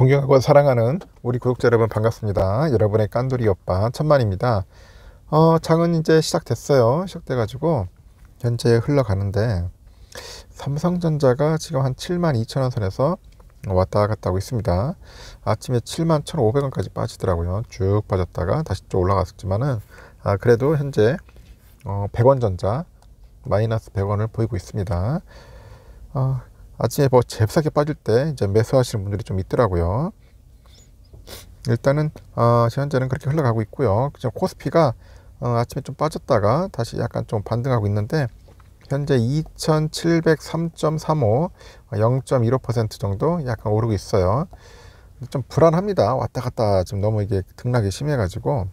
존경하고 사랑하는 우리 구독자 여러분 반갑습니다. 여러분의 깐돌이 오빠 천만입니다. 어, 장은 이제 시작됐어요. 시작돼가지고 현재 흘러가는데 삼성전자가 지금 한 7만 2천 원 선에서 왔다 갔다 하고 있습니다. 아침에 7만 1,500원까지 빠지더라고요. 쭉 빠졌다가 다시 또 올라갔었지만은 아, 그래도 현재 어, 100원 전자 마이너스 100원을 보이고 있습니다. 어, 아침에 뭐 잽싸게 빠질 때 이제 매수하시는 분들이 좀 있더라고요. 일단은 어, 현재는 그렇게 흘러가고 있고요. 지금 코스피가 어, 아침에 좀 빠졌다가 다시 약간 좀 반등하고 있는데 현재 2703.35 0.15% 어, 정도 약간 오르고 있어요. 좀 불안합니다. 왔다 갔다 지금 너무 이게 등락이 심해 가지고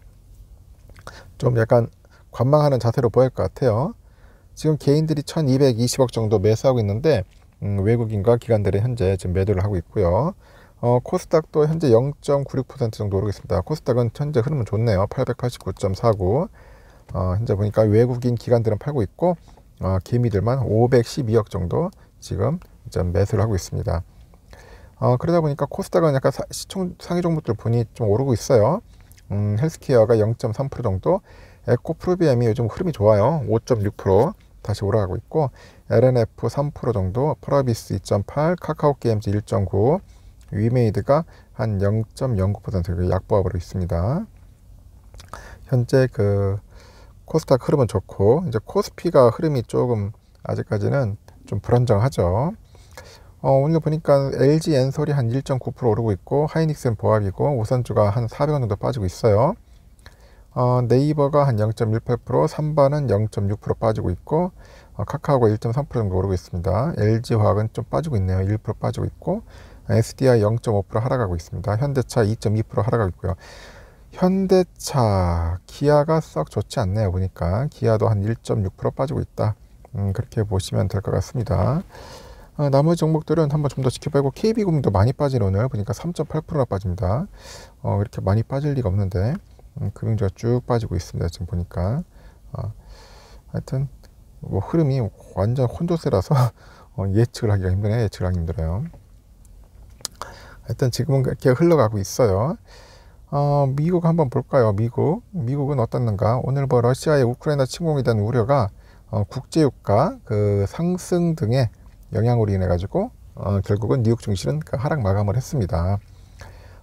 좀 약간 관망하는 자세로 보일 것 같아요. 지금 개인들이 1220억 정도 매수하고 있는데 음, 외국인과 기관들은 현재 지금 매도를 하고 있고요. 어, 코스닥도 현재 0.96% 정도 오르겠습니다. 코스닥은 현재 흐름은 좋네요. 889.49. 어, 현재 보니까 외국인 기관들은 팔고 있고 어, 개미들만 512억 정도 지금 좀 매수를 하고 있습니다. 어, 그러다 보니까 코스닥은 약간 사, 시청, 상위 종목들 보니 좀 오르고 있어요. 음, 헬스케어가 0.3% 정도, 에코프로비엠이 요즘 흐름이 좋아요. 5.6%. 다시 올라가고 있고 LNF 3% 정도, 프라비스 2.8, 카카오 게임즈 1.9, 위메이드가 한 0.09% 그 약보합으로 있습니다. 현재 그 코스닥 흐름은 좋고 이제 코스피가 흐름이 조금 아직까지는 좀 불안정하죠. 어, 오늘 보니까 LG 엔솔이 한 1.9% 오르고 있고 하이닉스는 보합이고 우선주가 한 400원 정도 빠지고 있어요. 어, 네이버가 한 0.18%, 삼바는 0.6% 빠지고 있고 어, 카카오가 1.3% 정도 오르고 있습니다. LG화학은 좀 빠지고 있네요. 1% 빠지고 있고 SDI 0.5% 하락하고 있습니다. 현대차 2.2% 하락하고 있고요. 현대차, 기아가 썩 좋지 않네요. 보니까 기아도 한 1.6% 빠지고 있다. 음, 그렇게 보시면 될 것 같습니다. 어, 나머지 종목들은 한번 좀 더 지켜봐고 KB금도 많이 빠진 오늘 보니까 3.8%나 빠집니다. 어, 이렇게 많이 빠질 리가 없는데 음, 금융주가 쭉 빠지고 있습니다. 지금 보니까. 어, 하여튼 뭐 흐름이 완전 혼조세라서 어, 예측을 하기가 힘드네요. 예측을 하기 힘들어요. 하여튼 지금은 이렇게 흘러가고 있어요. 어, 미국 한번 볼까요? 미국. 미국은 어떻는가? 오늘 뭐 러시아의 우크라이나 침공에 대한 우려가 어, 국제유가 그 상승 등의 영향으로 인해 가지고 어, 결국은 뉴욕 증시는 그 하락 마감을 했습니다.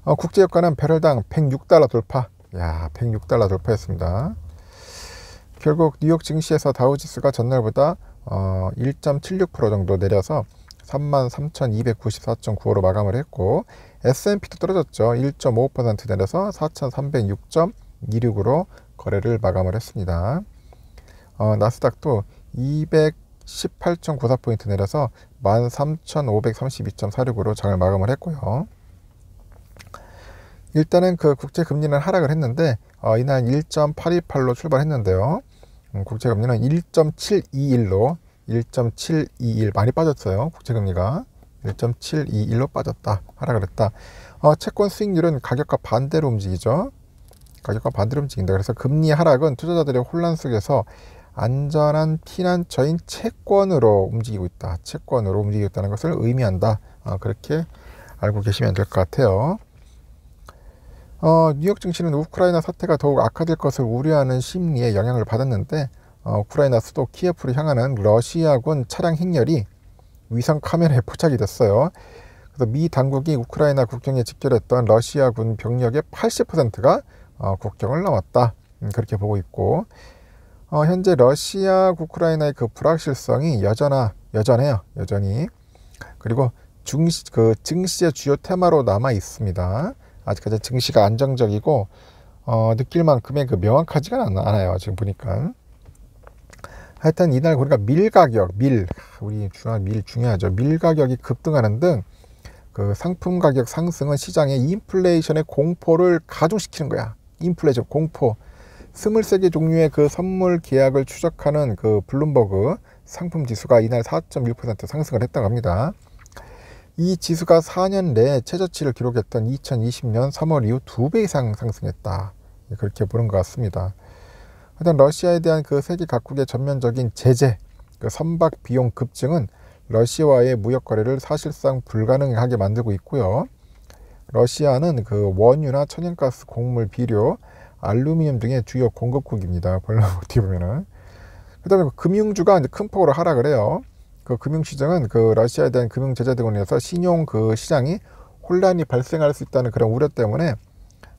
어, 국제유가는 배럴당 106달러 돌파. 야, 106달러 돌파했습니다. 결국 뉴욕 증시에서 다우지수가 전날보다 어, 1.76% 정도 내려서 33,294.95로 마감을 했고 S&P도 떨어졌죠. 1.55% 내려서 4,306.26으로 거래를 마감을 했습니다. 어, 나스닥도 218.94포인트 내려서 13,532.46으로 장을 마감을 했고요. 일단은 그 국제금리는 하락을 했는데 어, 이날 1.828로 출발했는데요. 음, 국제금리는 1.721로 1.721 많이 빠졌어요. 국제금리가 1.721로 빠졌다. 하락을 했다. 어, 채권 수익률은 가격과 반대로 움직이죠. 가격과 반대로 움직인다. 그래서 금리 하락은 투자자들의 혼란 속에서 안전한 피난처인 채권으로 움직이고 있다. 채권으로 움직이고 있다는 것을 의미한다. 어, 그렇게 알고 계시면 될 것 같아요. 어, 뉴욕 증시는 우크라이나 사태가 더욱 악화될 것을 우려하는 심리에 영향을 받았는데 어, 우크라이나 수도 키예프로 향하는 러시아군 차량 행렬이 위성 카메라에 포착이 됐어요. 그래서 미 당국이 우크라이나 국경에 직결했던 러시아군 병력의 80%가 어, 국경을 넘었다. 음, 그렇게 보고 있고 어, 현재 러시아 우크라이나의 그 불확실성이 여전하 여전해요. 여전히 그리고 증시 그 증시의 주요 테마로 남아 있습니다. 아직까지 증시가 안정적이고 어, 느낄 만큼의 그 명확하지가 않아요. 지금 보니까. 하여튼 이날 우리가 밀 가격, 밀, 우리 중요한 밀 중요하죠. 밀 가격이 급등하는 등 그 상품 가격 상승은 시장의 인플레이션의 공포를 가중시키는 거야. 인플레이션 공포. 23개 종류의 그 선물 계약을 추적하는 그 블룸버그 상품 지수가 이날 4.1% 상승을 했다고 합니다. 이 지수가 4년 내에 최저치를 기록했던 2020년 3월 이후 두 배 이상 상승했다. 예, 그렇게 보는 것 같습니다. 하여튼 러시아에 대한 그 세계 각국의 전면적인 제재, 그 선박 비용 급증은 러시아와의 무역 거래를 사실상 불가능하게 만들고 있고요. 러시아는 그 원유나 천연가스, 곡물, 비료, 알루미늄 등의 주요 공급국입니다. 별로 어떻게 보면은. 그 다음에 금융주가 큰 폭으로 하락을 해요. 그 금융시장은 그 러시아에 대한 금융 제재 등으로 인해서 신용 그 시장이 혼란이 발생할 수 있다는 그런 우려 때문에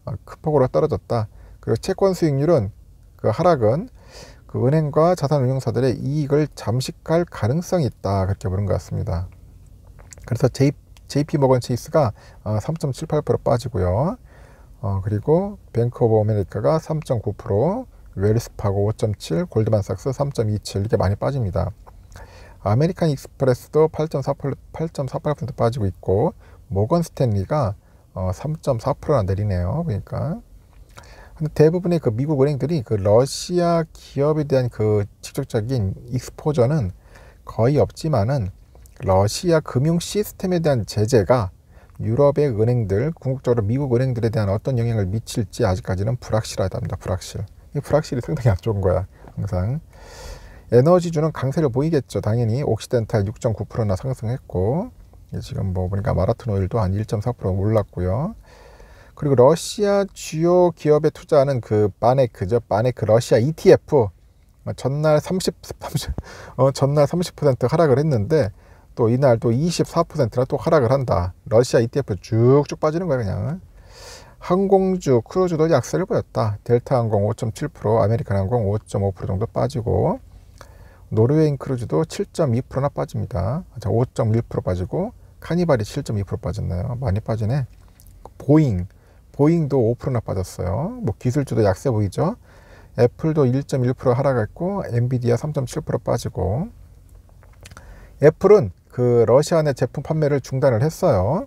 어, 급폭으로 떨어졌다. 그리고 채권 수익률은 그 하락은 그 은행과 자산운용사들의 이익을 잠식할 가능성이 있다 그렇게 보는 것 같습니다. 그래서 J, JP 머건 체이스가 3.78% 어, 빠지고요. 어, 그리고 뱅크 오브 아메리카가 3.9%, 웰스파고 5.7, 골드만삭스 3.27 이렇게 많이 빠집니다. 아메리칸 익스프레스도 8.48% 빠지고 있고 모건 스탠리가 어, 3.4%나 내리네요. 그러니까 근데 대부분의 그 미국 은행들이 그 러시아 기업에 대한 그 직접적인 익스포저는 거의 없지만은 러시아 금융 시스템에 대한 제재가 유럽의 은행들, 궁극적으로 미국 은행들에 대한 어떤 영향을 미칠지 아직까지는 불확실하답니다. 불확실. 이 불확실이 상당히 안 좋은 거야. 항상. 에너지주는 강세를 보이겠죠. 당연히 옥시덴탈 6.9%나 상승했고 지금 뭐 보니까 마라톤 오일도 한 1.4% 올랐고요. 그리고 러시아 주요 기업에 투자하는 그 바네크죠. 바네크 러시아 ETF 전날 30, 30 어, 전날 30% 어, 하락을 했는데 또 이날 또 24%나 또 하락을 한다. 러시아 ETF 쭉쭉 빠지는 거예요 그냥. 항공주, 크루즈도 약세를 보였다. 델타항공 5.7%, 아메리칸항공 5.5% 정도 빠지고 노르웨인 크루즈도 7.2%나 빠집니다. 자, 5.1% 빠지고 카니발이 7.2% 빠졌나요? 많이 빠지네. 보잉, 보잉도 5%나 빠졌어요. 뭐 기술주도 약세 보이죠? 애플도 1.1% 하락했고 엔비디아 3.7% 빠지고 애플은 그 러시아 내 제품 판매를 중단을 했어요.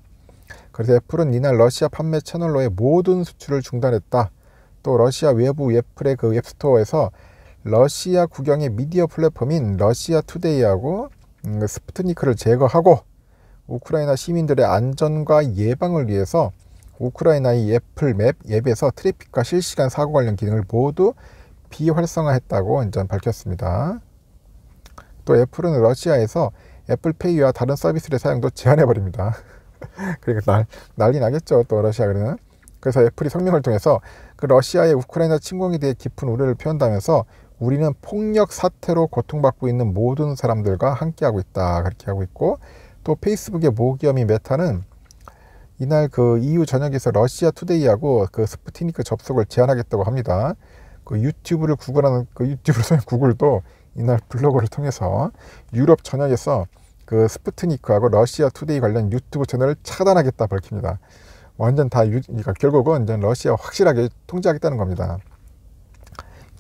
그래서 애플은 이날 러시아 판매 채널로의 모든 수출을 중단했다. 또 러시아 외부 애플의 그웹스토어에서 러시아 국영의 미디어 플랫폼인 러시아 투데이하고 음, 그 스푸트니크를 제거하고 우크라이나 시민들의 안전과 예방을 위해서 우크라이나의 애플 맵 앱에서 트래픽과 실시간 사고 관련 기능을 모두 비활성화했다고 인전 밝혔습니다. 또 애플은 러시아에서 애플페이와 다른 서비스의 사용도 제한해버립니다. 그러니까 난, 난리 나겠죠. 또 러시아 그러면. 그래서 애플이 성명을 통해서 그 러시아의 우크라이나 침공에 대해 깊은 우려를 표한다면서 우리는 폭력 사태로 고통받고 있는 모든 사람들과 함께하고 있다. 그렇게 하고 있고 또 페이스북의 모기업이 메타는 이날 그 EU 전역에서 러시아 투데이하고 그 스푸티니크 접속을 제한하겠다고 합니다. 그 유튜브를 구글하는 그 유튜브를 쓰는 구글도 이날 블로그를 통해서 유럽 전역에서 그 스푸트니크하고 러시아 투데이 관련 유튜브 채널을 차단하겠다 밝힙니다. 완전 다 유, 그러니까 결국은 이제 러시아 확실하게 통제하겠다는 겁니다.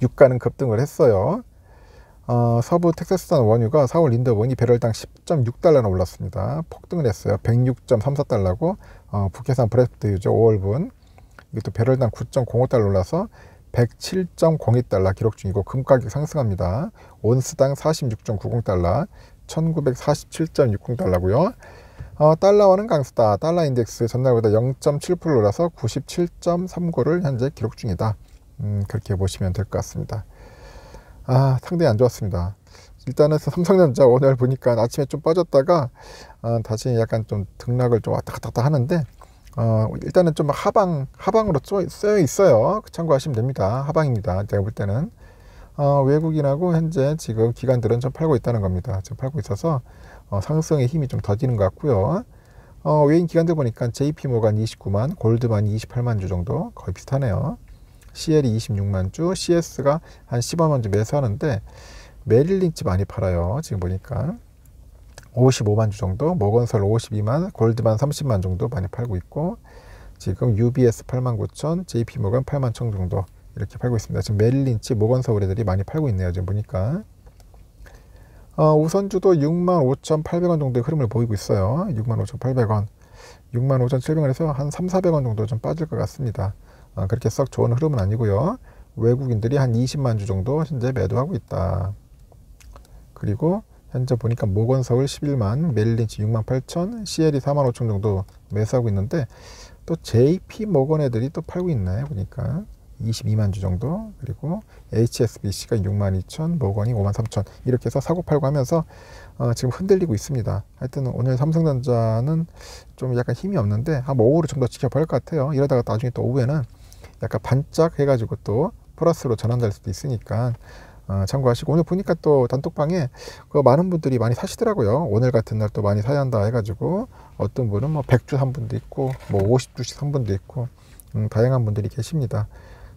유가는 급등을 했어요. 어, 서부 텍사스산 원유가 4월 린더번이 배럴당 10.6달러나 올랐습니다. 폭등을 했어요. 106.34달러고 어, 북해산 브레스트 유죠 5월분 이것도 배럴당 9.05달러 올라서 107.02달러 기록 중이고 금 가격 상승합니다. 온스당 46.90달러 1947.60달러고요. 어, 달러와는 강수다. 달러 인덱스 전날보다 0.7% 올라서 97.39를 현재 기록 중이다. 음, 그렇게 보시면 될 것 같습니다. 아, 상당히 안 좋았습니다. 일단은 삼성전자 오늘 보니까 아침에 좀 빠졌다가 어, 다시 약간 좀 등락을 좀 왔다 갔다 하는데 어, 일단은 좀 하방 하방으로 쓰여 있어요. 참고하시면 됩니다. 하방입니다. 제가 볼 때는 어, 외국인하고 현재 지금 기관들은 좀 팔고 있다는 겁니다. 지금 팔고 있어서 어, 상승의 힘이 좀 더지는 것 같고요. 어, 외인 기관들 보니까 JP 모간 29만, 골드만 28만 주 정도 거의 비슷하네요. CL이 26만 주, CS가 한 15만 주 매수하는데 메릴린치 많이 팔아요. 지금 보니까 55만 주 정도, 모건설 52만, 골드만 30만 정도 많이 팔고 있고 지금 UBS 8만 9천, JP모건 8만 천 정도 이렇게 팔고 있습니다. 지금 메릴린치, 모건서울 애들이 많이 팔고 있네요. 지금 보니까 어, 우선주도 6만5천8백원 정도의 흐름을 보이고 있어요. 6만5천8백원6만5천7백원에서한 3, 4백원 정도 좀 빠질 것 같습니다. 아, 그렇게 썩 좋은 흐름은 아니고요. 외국인들이 한 20만 주 정도 현재 매도하고 있다. 그리고 현재 보니까 모건 서울 11만, 메릴린치 6만 8천, CL이 4만 5천 정도 매수하고 있는데 또 JP 모건 애들이 또 팔고 있네요 보니까 22만 주 정도 그리고 HSBC가 6만 2천, 모건이 5만 3천 이렇게 해서 사고 팔고 하면서 어, 지금 흔들리고 있습니다. 하여튼 오늘 삼성전자는 좀 약간 힘이 없는데 한 오후로 좀 더 지켜봐야 할것 같아요. 이러다가 나중에 또 오후에는 약간 반짝 해가지고 또 플러스로 전환될 수도 있으니까 어, 참고하시고 오늘 보니까 또 단톡방에 그 많은 분들이 많이 사시더라고요 오늘 같은 날 또 많이 사야 한다 해가지고 어떤 분은 뭐 100주 산 분도 있고 뭐 50주씩 산 분도 있고 음, 다양한 분들이 계십니다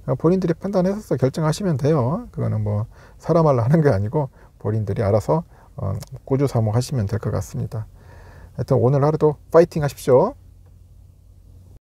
어, 본인들이 판단해서 결정하시면 돼요 그거는 뭐 사람 말로 하는 게 아니고 본인들이 알아서 어, 꾸주사모 하시면 될 것 같습니다 하여튼 오늘 하루도 파이팅 하십시오